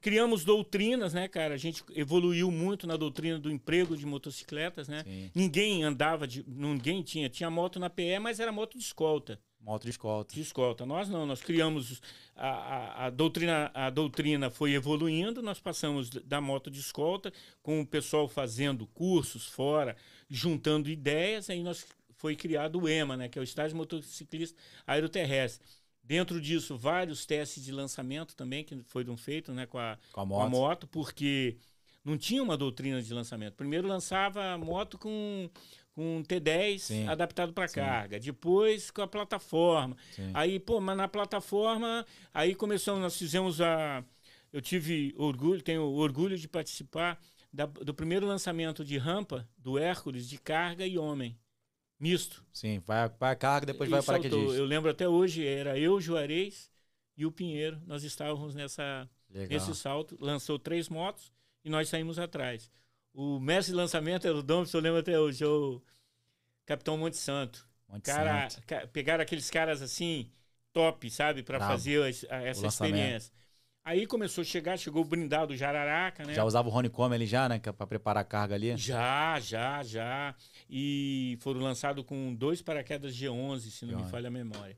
criamos doutrinas, né, cara? A gente evoluiu muito na doutrina do emprego de motocicletas, né? Sim. Ninguém andava de. Ninguém tinha. Tinha moto na PE, mas era moto de escolta. Moto de escolta. De escolta. Nós não, nós criamos. A, a, a, doutrina, a doutrina foi evoluindo, nós passamos da moto de escolta, com o pessoal fazendo cursos fora, juntando ideias, aí nós foi criado o EMA, né? Que é o Estágio Motociclista Aeroterrestre Dentro disso, vários testes de lançamento também que foram feitos né, com, a, com a, com, a moto, porque não tinha uma doutrina de lançamento. Primeiro lançava a moto com, com T10 sim, adaptado para carga, depois com a plataforma. Sim. Aí, pô, mas na plataforma, aí começamos, nós fizemos a. Eu tive orgulho, tenho orgulho de participar da, do primeiro lançamento de rampa do Hércules de carga e homem misto. Sim, vai para a carga, depois e vai para paraquedista. Eu lembro até hoje, era eu, Juarez e o Pinheiro, nós estávamos nessa, nesse salto, lançou três motos e nós saímos atrás. O mestre de lançamento era o Dom, se eu lembro até hoje, o Capitão Monte Santo. Monte cara, Santo. Ca, pegaram aqueles caras assim, top, sabe, para fazer a, a, essa experiência. Aí começou a chegar, chegou o blindado Jararaca, né? Já usava o Honeycomb ali já, né? É pra preparar a carga ali? Já, já, já. E foram lançados com dois paraquedas G11, se não G11. me falha a memória.